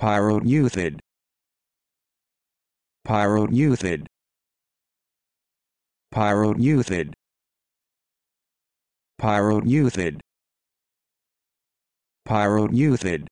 Pyroteuthid. Pyroteuthid. Pyroteuthid. Pyroteuthid. Pyroteuthid.